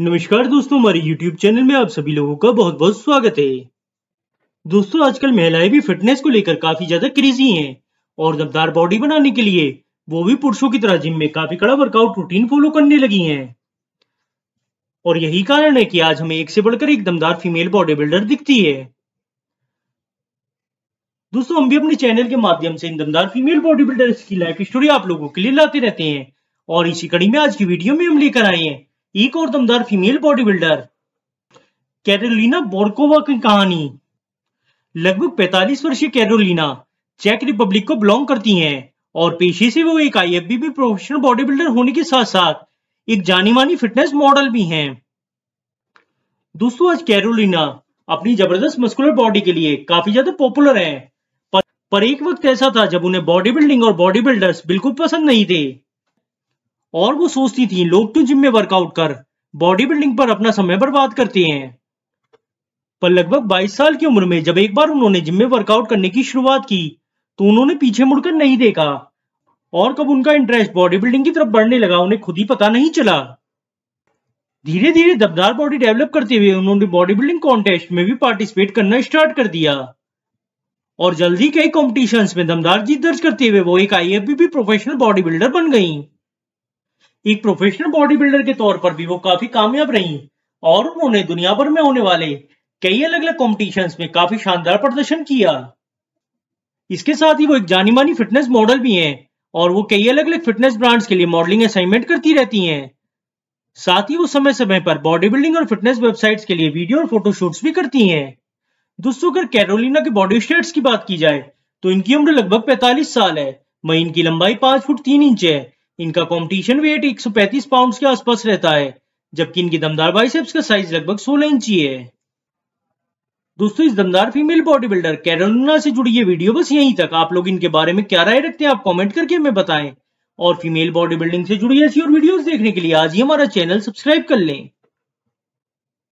नमस्कार दोस्तों हमारे YouTube चैनल में आप सभी लोगों का बहुत बहुत स्वागत है दोस्तों आजकल महिलाएं भी फिटनेस को लेकर काफी ज्यादा क्रेजी हैं और दमदार बॉडी बनाने के लिए वो भी पुरुषों की तरह जिम में काफी कड़ा वर्कआउट रूटीन फॉलो करने लगी हैं और यही कारण है कि आज हमें एक से बढ़कर एक दमदार फीमेल बॉडी बिल्डर दिखती है दोस्तों हम भी अपने चैनल के माध्यम से इन दमदार फीमेल बॉडी बिल्डर की लाइफ स्टोरी आप लोगों के लिए लाते रहते हैं और इसी कड़ी में आज की वीडियो में हम लेकर आए हैं एक और दमदार female body builder Carolina Borkova की कहानी लगभग 45 वर्षीय कैरोलिना चेक रिपब्लिक को बिलोंग करती हैं और पेशे से वो एक आईएफबी में प्रोफेशनल बॉडी बिल्डर होने के साथ साथ एक जानी मानी फिटनेस मॉडल भी हैं दोस्तों आज कैरोलिना अपनी जबरदस्त मस्कुलर बॉडी के लिए काफी ज्यादा पॉपुलर हैं पर, पर एक वक्त ऐसा था जब उन्हें बॉडी बिल्डिंग और बॉडी बिल्डर्स बिल्कुल पसंद नहीं थे और वो सोचती थी लोग तो जिम में वर्कआउट कर बॉडी बिल्डिंग पर अपना समय बर्बाद करते हैं पर लगभग 22 साल की उम्र में जब एक बार उन्होंने जिम में वर्कआउट करने की शुरुआत की तो उन्होंने पीछे मुड़कर नहीं देखा और कब उनका इंटरेस्ट बॉडी बिल्डिंग की तरफ बढ़ने लगा उन्हें खुद ही पता नहीं चला धीरे धीरे दबदार बॉडी डेवलप करते हुए उन्होंने बॉडी बिल्डिंग कॉन्टेस्ट में भी पार्टिसिपेट करना स्टार्ट कर दिया और जल्दी कई कॉम्पिटिशन में दमदार जीत दर्ज करते हुए वो एक आईएफबी प्रोफेशनल बॉडी बिल्डर बन गई एक प्रोफेशनल बॉडी बिल्डर के तौर पर भी वो काफी कामयाब रही और उन्होंने दुनिया भर में होने वाले कई अलग अलग कॉम्पिटिशन में काफी शानदार प्रदर्शन किया इसके साथ ही वो एक जानी मानी फिटनेस मॉडल भी हैं और वो कई अलग अलग फिटनेस ब्रांड्स के लिए मॉडलिंग असाइनमेंट करती रहती हैं साथ ही वो समय समय पर बॉडी बिल्डिंग और फिटनेस वेबसाइट्स के लिए वीडियो और फोटोशूट्स भी करती हैं दोस्तों अगर कैरोलिना के बॉडी स्टेट्स की बात की जाए तो इनकी उम्र लगभग 45 साल है वही इनकी लंबाई 5 फुट 3 इंच है इनका कॉम्पिटिशन वेट 135 पाउंड्स के आसपास रहता है जबकि इनकी दमदार बाइसेप्स का साइज लगभग 16 इंची है दोस्तों इस दमदार फीमेल बॉडी बिल्डर कैरोना से जुड़ी ये वीडियो बस यहीं तक आप लोग इनके बारे में क्या राय रखते हैं आप कमेंट करके हमें बताएं और फीमेल बॉडी बिल्डिंग से जुड़ी ऐसी और वीडियोस देखने के लिए आज ही हमारा चैनल सब्सक्राइब कर लें